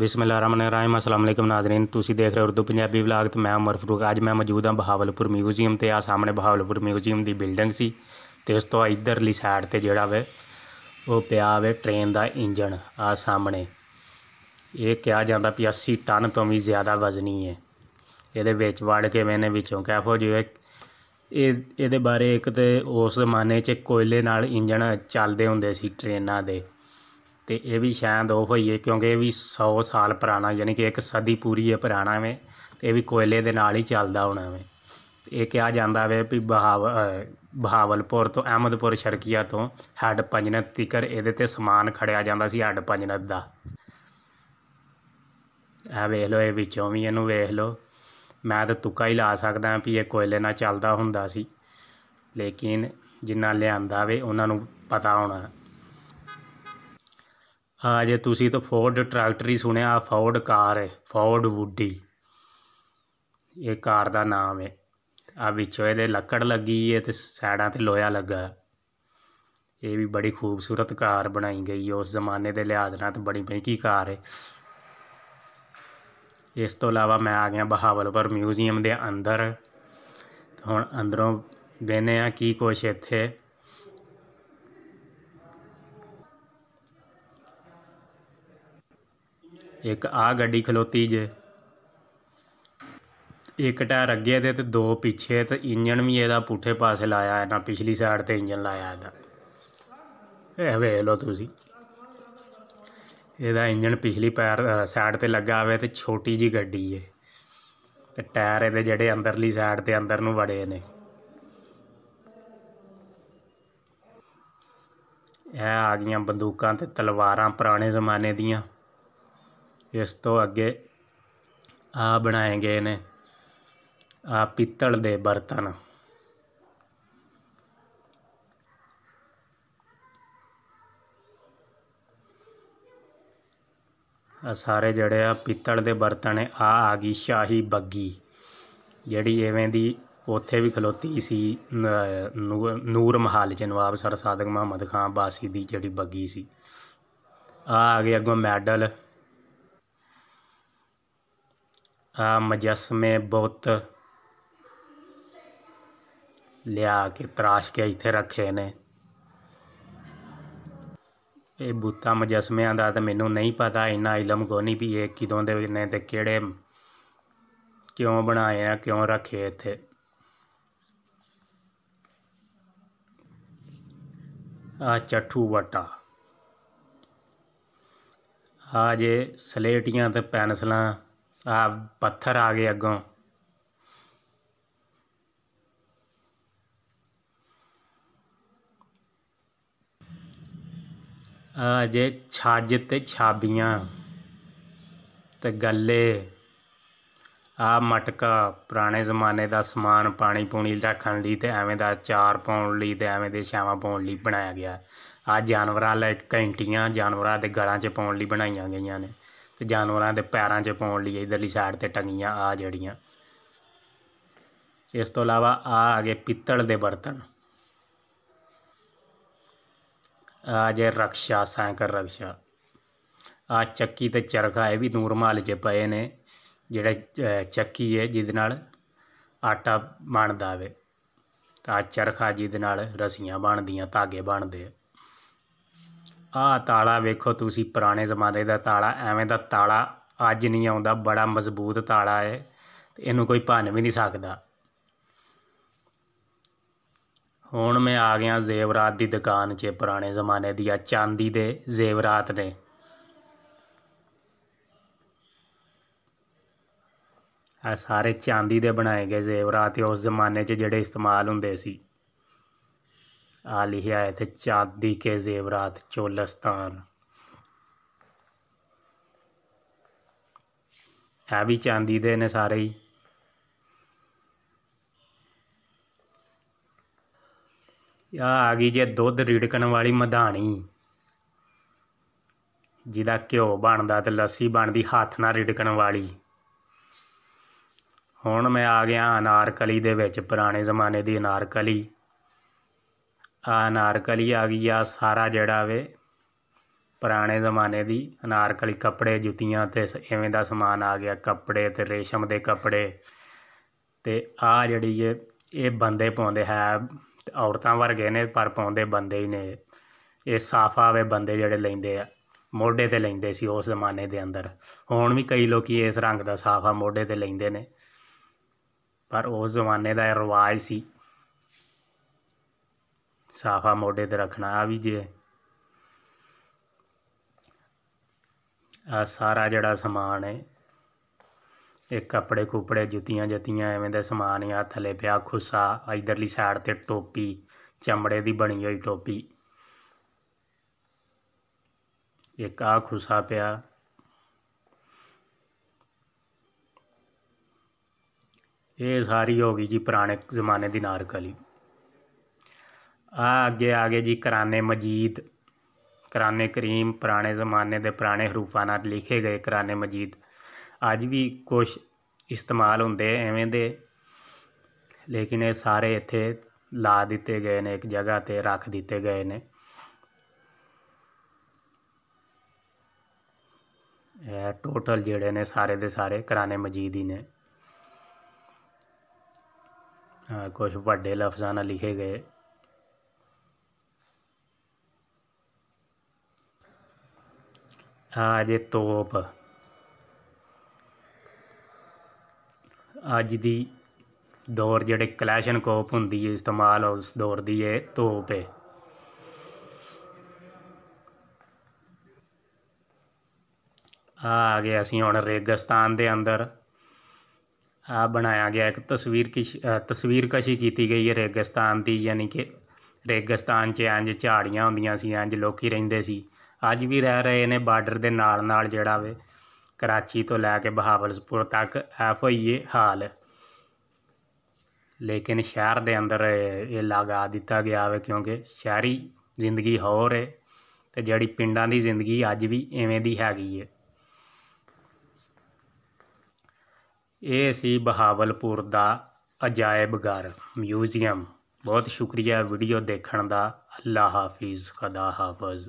ਬਿਸਮਿਲ੍ਲਾਹਿਰਰਹਿਮਾਨਿਰਰਹੀਮ ਅਸਲਾਮ ਅਲੈਕਮ ਨਾਜ਼ਰੀਨ ਤੁਸੀਂ ਦੇਖ ਰਹੇ ਉਰਦੂ ਪੰਜਾਬੀ ਵਲੌਗ ਤੇ ਮੈਂ ਉਮਰ ਫਰੂਕ ਅੱਜ ਮੈਂ ਮੌਜੂਦ ਹਾਂ ਬਹਾਵਲਪੁਰ ਮਿਊਜ਼ੀਅਮ ਤੇ ਆ ਸਾਹਮਣੇ ਬਹਾਵਲਪੁਰ ਮਿਊਜ਼ੀਅਮ ਦੀ ਬਿਲਡਿੰਗ ਸੀ ਤੇ ਉਸ ਤੋਂ ਇਧਰਲੀ ਸਾਈਡ ਤੇ ਜਿਹੜਾ ਵੇ ਉਹ ਪਿਆ ਵੇ ਟ੍ਰੇਨ ਦਾ ਇੰਜਣ ਆ ਸਾਹਮਣੇ ਇਹ ਕਿਹਾ ਜਾਂਦਾ 85 ਟਨ ਤੋਂ ਵੀ ਜ਼ਿਆਦਾ ਵਜ਼ਨੀ ਹੈ ਇਹਦੇ ਵਿੱਚ ਵੜ ਕੇ ਮੈਨੇ ਵਿੱਚੋਂ ਕਹੋ ਜਿਵੇਂ ਇਹ ਇਹਦੇ ਬਾਰੇ ਇੱਕ ਤੇ ਉਸ ਜ਼ਮਾਨੇ 'ਚ ਕੋਇਲੇ ਨਾਲ ਇੰਜਣ ਚੱਲਦੇ ਹੁੰਦੇ ਸੀ ਟ੍ਰੇਨਾਂ ਦੇ ਤੇ ਇਹ ਵੀ ਸ਼ਾਇਦ ਉਹ ਹੋਈ ਹੈ ਕਿਉਂਕਿ ਇਹ ਵੀ 100 ਸਾਲ ਪੁਰਾਣਾ ਯਾਨੀ ਕਿ ਇੱਕ ਸਦੀ ਪੂਰੀ ਹੈ ਪੁਰਾਣਾ ਵੇ ਤੇ ਇਹ ਵੀ ਕੋਇਲੇ ਦੇ ਨਾਲ ਹੀ ਚੱਲਦਾ ਹੋਣਾ ਵੇ ਇਹ ਕਿਹਾ ਜਾਂਦਾ ਵੇ ਵੀ ਬਹਾਵ ਬਹਾਵਲਪੁਰ ਤੋਂ ਅਹਿਮਦਪੁਰ ਸ਼ਰਕੀਆ ਤੋਂ ਹੱਡ ਪੰਜਨਤ ਤਿਕਰ ਇਹਦੇ ਤੇ ਸਮਾਨ ਖੜਿਆ ਜਾਂਦਾ ਸੀ ਹੱਡ ਪੰਜਨਤ ਦਾ ਆ ਵੇਖ ਲੋ ਇਹ ਵਿੱਚੋਂ ਵੀ ਇਹਨੂੰ ਵੇਖ ਲੋ ਮੈਂ ਤਾਂ ਤੁੱਕਾ ਹੀ ਲਾ ਸਕਦਾ ਵੀ ਇਹ ਕੋਇਲੇ ਨਾਲ ਚੱਲਦਾ ਹੁੰਦਾ ਸੀ ਲੇਕਿਨ ਜਿੰਨਾ ਲਿਆਂਦਾ ਵੇ ਉਹਨਾਂ ਨੂੰ ਪਤਾ ਹੋਣਾ ਆ ਜੇ ਤੁਸੀਂ ਤਾਂ ਫੋਰਡ ਟਰੈਕਟਰ ਹੀ ਸੁਣਿਆ ਫੋਰਡ ਕਾਰ ਹੈ ਫੋਰਡ ਵੁੱਡੀ ਇਹ ਕਾਰ ਦਾ ਨਾਮ ਹੈ ਆ ਵਿੱਚੋਂ ਇਹਦੇ ਲੱਕੜ ਲੱਗੀ ਹੈ ਤੇ ਸਾਈਡਾਂ ਤੇ ਲੋਹਾ ਲੱਗਾ ਇਹ ਵੀ ਬੜੀ ਖੂਬਸੂਰਤ ਕਾਰ ਬਣਾਈ ਗਈ ਹੈ ਉਸ ਜ਼ਮਾਨੇ ਦੇ ਲਿਹਾਜ਼ ਨਾਲ ਤਾਂ ਬੜੀ ਮਹਿੰਗੀ ਕਾਰ ਹੈ ਇਸ ਤੋਂ ਇਲਾਵਾ ਮੈਂ ਆ ਗਿਆ ਬਹਾਵਲਪੁਰ ਮਿਊਜ਼ੀਅਮ ਦੇ ਅੰਦਰ ਹੁਣ ਅੰਦਰੋਂ ਬੈਨੇ ਆ ਕੀ ਕੁਛ ਇੱਥੇ ਇੱਕ ਆ ਗੱਡੀ ਖਲੋਤੀ ਜੇ ਇੱਕ ਟਾਇਰ ਅੱਗੇ ਤੇ ਤੇ ਦੋ ਪਿੱਛੇ ਤੇ ਇੰਜਨ ਵੀ ਇਹਦਾ ਪੁੱਠੇ ਪਾਸੇ ਲਾਇਆ ਹੈ ਨਾ ਪਿਛਲੀ ਸਾਈਡ ਤੇ ਇੰਜਨ ਲਾਇਆ ਇਹਦਾ ਇਹ ਵੇਖ ਲਓ ਤੁਸੀਂ ਇਹਦਾ ਇੰਜਨ ਪਿਛਲੀ ਪੈਰ ਸਾਈਡ ਤੇ ਲੱਗਾ ਹੋਵੇ ਤੇ ਛੋਟੀ ਜੀ ਗੱਡੀ ਏ ਤੇ ਟਾਇਰ ਇਹਦੇ ਜਿਹੜੇ ਅੰਦਰਲੀ ਸਾਈਡ ਤੇ ਅੰਦਰ ਨੂੰ ਵੜੇ ਨੇ ਇਹ ਆ ਗਈਆਂ ਬੰਦੂਕਾਂ ਤੇ ਤਲਵਾਰਾਂ ਪੁਰਾਣੇ ਜ਼ਮਾਨੇ ਦੀਆਂ ਇਸ ਤੋਂ ਅੱਗੇ ਆ ਬਣਾਏ ਗਏ ਨੇ ਆ ਪਿੱਤਲ ਦੇ ਬਰਤਨ ਆ ਸਾਰੇ ਜਿਹੜੇ ਆ ਪਿੱਤਲ ਦੇ ਬਰਤਨ ਆ ਆ ਗਈ ਸ਼ਾਹੀ ਬੱਗੀ ਜਿਹੜੀ ਐਵੇਂ ਦੀ ਉੱਥੇ ਵੀ ਖਲੋਤੀ ਸੀ ਨੂਰ ਮਹਾਲ ਚ ਨਵਾਬ ਸਰ ਸਾਦਕ ਮੁਹੰਮਦ ਖਾਨ ਬਾਸੀ ਦੀ ਜਿਹੜੀ ਬੱਗੀ ਸੀ ਆ ਆ ਗਏ ਅੱਗੋਂ ਮੈਡਲ ਆ ਮਜਸਮੇ ਬਹੁਤ ਲਿਆ ਕੇ ਤਰਾਸ਼ ਕੇ ਇੱਥੇ ਰੱਖੇ ਨੇ ਇਹ ਬੁੱਤਾਂ ਮਜਸਮਿਆਂ ਦਾ ਤਾਂ ਮੈਨੂੰ ਨਹੀਂ ਪਤਾ ਇੰਨਾ ਇਲਮ ਕੋ ਨਹੀਂ ਵੀ ਇਹ ਕਿਦੋਂ ਦੇ ਨੇ ਤੇ ਕਿਹੜੇ ਕਿਉਂ ਬਣਾਏ ਆ ਕਿਉਂ ਰੱਖੇ ਇੱਥੇ ਆ ਚੱਠੂ ਵਟਾ ਆ ਜੇ ਸਲੇਟੀਆਂ ਤੇ ਪੈਨਸਲਾਂ ਆ ਪੱਥਰ ਆ ਗਏ ਅੱਗੋਂ ਆ ਜੇ ਛੱਜ ਤੇ ਛਾਬੀਆਂ ਤੇ ਗੱਲੇ ਆ ਮਟਕਾ ਪੁਰਾਣੇ ਜ਼ਮਾਨੇ ਦਾ ਸਮਾਨ ਪਾਣੀ ਪੂਣੀ ਰੱਖਣ ਲਈ ਤੇ ਐਵੇਂ ਦਾ ਚਾਰ ਪਾਉਣ ਲਈ ਤੇ ਐਵੇਂ ਦੇ ਛਾਵਾਂ ਪਾਉਣ ਲਈ ਬਣਾਇਆ ਗਿਆ ਆ ਜਾਨਵਰਾਂ ਲਈ ਕੈਂਟੀਆਂ ਜਾਨਵਰਾਂ ਦੇ ਗਲਾਂ 'ਚ ਪਾਉਣ ਲਈ ਬਣਾਈਆਂ ਗਈਆਂ ਨੇ ਤੇ ਜਾਨਵਰਾਂ ਦੇ ਪੈਰਾਂ 'ਚ ਪਾਉਣ ਲਈ ਇਧਰਲੀ ਸਾਈਡ ਤੇ ਟੰਗੀਆਂ ਆ ਜਿਹੜੀਆਂ ਇਸ ਤੋਂ ਇਲਾਵਾ ਆ ਅਗੇ ਪਿੱਤਲ ਦੇ ਬਰਤਨ ਆ ਜੇ ਰਕਸ਼ਾ ਸਾਂਕਰ ਰਕਸ਼ਾ ਆ ਚੱਕੀ ਤੇ ਚਰਖਾ ਇਹ ਵੀ ਨੂਰਮਾਲ 'ਚ ਪਏ ਨੇ ਜਿਹੜਾ ਚੱਕੀ ਹੈ ਜਿਹਦੇ ਨਾਲ ਆਟਾ ਬਣਦਾ ਵੇ ਤਾਂ ਚਰਖਾ ਜਿਹਦੇ ਨਾਲ ਰਸੀਆਂ ਬਣਦੀਆਂ ਧਾਗੇ ਬਣਦੇ ਆ ਆਹ ਤਾਲਾ ਵੇਖੋ ਤੁਸੀਂ ਪੁਰਾਣੇ ਜ਼ਮਾਨੇ ਦਾ ਤਾਲਾ ਐਵੇਂ ਦਾ ਤਾਲਾ ਅੱਜ ਨਹੀਂ ਆਉਂਦਾ ਬੜਾ ਮਜ਼ਬੂਤ ਤਾਲਾ ਹੈ ਤੇ ਇਹਨੂੰ ਕੋਈ ਭੰਨ ਵੀ ਨਹੀਂ ਸਕਦਾ ਹੁਣ ਮੈਂ ਆ ਗਿਆ ਜ਼ੇਵਰਾਤ ਦੀ ਦੁਕਾਨ 'ਚ ਪੁਰਾਣੇ ਜ਼ਮਾਨੇ ਦੀ ਆ ਚਾਂਦੀ ਦੇ ਜ਼ੇਵਰਾਤ ਨੇ ਆ ਸਾਰੇ ਚਾਂਦੀ ਦੇ ਬਣਾਏ ਗਏ ਜ਼ੇਵਰਾਤ ਉਸ ਜ਼ਮਾਨੇ 'ਚ ਜਿਹੜੇ ਇਸਤੇਮਾਲ ਹੁੰਦੇ ਸੀ ਹੈ ਤੇ ਚਾਂਦੀ ਕੇ ਜ਼ੇਵਰਾਤ ਚੋਲਸਤਾਨ ਆ ਵੀ ਚਾਂਦੀ ਦੇ ਨੇ ਸਾਰੇ ਹੀ ਆ ਆ ਗਈ ਜੇ ਦੁੱਧ ਰੀੜਕਣ ਵਾਲੀ ਮਧਾਣੀ ਜਿਹਦਾ ਘਿਓ ਬਣਦਾ ਤੇ ਲੱਸੀ ਬਣਦੀ ਹੱਥ ਨਾਲ ਰੀੜਕਣ ਵਾਲੀ ਹੁਣ ਮੈਂ ਆ ਗਿਆ ਅਨਾਰਕਲੀ ਦੇ ਵਿੱਚ ਪੁਰਾਣੇ ਜ਼ਮਾਨੇ ਦੀ ਅਨਾਰਕਲੀ ਅਨਾਰਕਲੀ ਆ ਗਈ ਆ ਸਾਰਾ ਜਿਹੜਾ ਵੇ ਪੁਰਾਣੇ ਜ਼ਮਾਨੇ ਦੀ ਅਨਾਰਕਲੀ ਕੱਪੜੇ ਜੁੱਤੀਆਂ ਤੇ ਐਵੇਂ ਦਾ ਸਮਾਨ ਆ ਗਿਆ ਕੱਪੜੇ ਤੇ ਰੇਸ਼ਮ ਦੇ ਕੱਪੜੇ ਤੇ ਆ ਜਿਹੜੀ ਇਹ ਇਹ ਬੰਦੇ ਪਾਉਂਦੇ ਹੈ ਔਰਤਾਂ ਵਰਗੇ ਨੇ ਪਰ ਪਾਉਂਦੇ ਬੰਦੇ ਹੀ ਨੇ ਇਹ ਸਾਫਾ ਵੇ ਬੰਦੇ ਜਿਹੜੇ ਲੈਂਦੇ ਆ ਮੋਢੇ ਤੇ ਲੈਂਦੇ ਸੀ ਉਸ ਜ਼ਮਾਨੇ ਦੇ ਅੰਦਰ ਹੁਣ ਵੀ ਕਈ ਲੋਕੀ ਇਸ ਰੰਗ ਦਾ ਸਾਫਾ ਮੋਢੇ ਤੇ ਲੈਂਦੇ ਨੇ ਪਰ ਉਸ ਜ਼ਮਾਨੇ ਦਾ ਇਹ ਰਿਵਾਜ ਸੀ ਸਾਫਾ ਮੋਢੇ ਤੇ ਰੱਖਣਾ ਆ ਵੀ ਜੇ ਆ ਸਾਰਾ ਜਿਹੜਾ ਸਮਾਨ ਹੈ ਇਹ ਕੱਪੜੇ ਕੁਪੜੇ ਜੁੱਤੀਆਂ ਜੱਤੀਆਂ ਐਵੇਂ ਦਾ ਸਮਾਨ ਆ ਥੱਲੇ ਪਿਆ ਖੁੱਸਾ ਇਧਰਲੀ ਸਾਈਡ ਤੇ ਟੋਪੀ ਚਮੜੇ ਦੀ ਬਣੀ ਹੋਈ ਟੋਪੀ ਇੱਕ ਆ ਖੁੱਸਾ ਪਿਆ ਇਹ ਸਾਰੀ ਹੋ ਗਈ ਜੀ ਪੁਰਾਣੇ ਜ਼ਮਾਨੇ ਦੀ ਨਾਰਕਲੀ ਆ ਅੱਗੇ ਆ ਗਏ ਜੀ ਕਰਾਨੇ ਮਜੀਦ ਕਰਾਨੇ ਕਰੀਮ ਪੁਰਾਣੇ ਜ਼ਮਾਨੇ ਦੇ ਪੁਰਾਣੇ ਹਰੂਫਾਂ ਨਾਲ ਲਿਖੇ ਗਏ ਕਰਾਨੇ ਮਜੀਦ ਅੱਜ ਵੀ ਕੁਝ ਇਸਤੇਮਾਲ ਹੁੰਦੇ ਐਵੇਂ ਦੇ ਲੇਕਿਨ ਇਹ ਸਾਰੇ ਇੱਥੇ ਲਾ ਦਿੱਤੇ ਗਏ ਨੇ ਇੱਕ ਜਗ੍ਹਾ ਤੇ ਰੱਖ ਦਿੱਤੇ ਗਏ ਨੇ ਇਹ ਟੋਟਲ ਜਿਹੜੇ ਨੇ ਸਾਰੇ ਦੇ ਸਾਰੇ ਕਰਾਨੇ ਮਜੀਦ ਹੀ ਨੇ ਕੁਝ ਵੱਡੇ ਲਫ਼ਜ਼ਾਂ ਨਾਲ ਲਿਖੇ ਗਏ ਆ ਜੇ ਤੋਪ ਅੱਜ ਦੀ ਦੌਰ ਜਿਹੜੇ ਕਲੈਸ਼ਨ ਕੋਪ ਹੁੰਦੀ ਹੈ ਇਸਤੇਮਾਲ ਉਸ ਦੌਰ ਦੀ ਇਹ ਤੋਪ ਹੈ ਆ ਗਏ ਅਸੀਂ ਹੁਣ ਰੇਗਿਸਤਾਨ ਦੇ ਅੰਦਰ ਆ ਬਣਾਇਆ ਗਿਆ ਇੱਕ ਤਸਵੀਰ ਕਿ ਤਸਵੀਰ ਕਸ਼ੀ ਕੀਤੀ ਗਈ ਹੈ ਰੇਗਿਸਤਾਨ ਦੀ ਯਾਨੀ ਕਿ ਰੇਗਿਸਤਾਨ 'ਚ ਅੰਜ ਝਾੜੀਆਂ ਹੁੰਦੀਆਂ ਸੀ ਅੰਜ ਲੋਕੀ ਰਹਿੰਦੇ ਸੀ ਅੱਜ ਵੀ ਰਹਿ ਰਹੇ ਨੇ ਬਾਰਡਰ ਦੇ ਨਾਲ ਨਾਲ ਜਿਹੜਾ ਵੇ ਕਰਾਚੀ ਤੋਂ ਲੈ ਕੇ ਬਹਾਵਲਪੁਰ ਤੱਕ ਐਫ ਹੋਈ ਏ ਹਾਲ ਲੇਕਿਨ ਸ਼ਹਿਰ ਦੇ ਅੰਦਰ ਇਹ ਲਗਾ ਦਿੱਤਾ ਗਿਆ ਵੇ ਕਿਉਂਕਿ ਸ਼ਹਿਰੀ ਜ਼ਿੰਦਗੀ ਹੋਰ ਹੈ ਤੇ ਜਿਹੜੀ ਪਿੰਡਾਂ ਦੀ ਜ਼ਿੰਦਗੀ ਅੱਜ ਵੀ ਐਵੇਂ ਦੀ ਹੈਗੀ ਏ ਇਹ ਸੀ ਬਹਾਵਲਪੁਰ ਦਾ ਅਜਾਇਬ ਘਰ ਮਿਊਜ਼ੀਅਮ ਬਹੁਤ ਸ਼ੁਕਰੀਆ ਵੀਡੀਓ ਦੇਖਣ ਦਾ ਅੱਲਾ ਹਾਫਿਜ਼ ਖਦਾ ਹਾਫਿਜ਼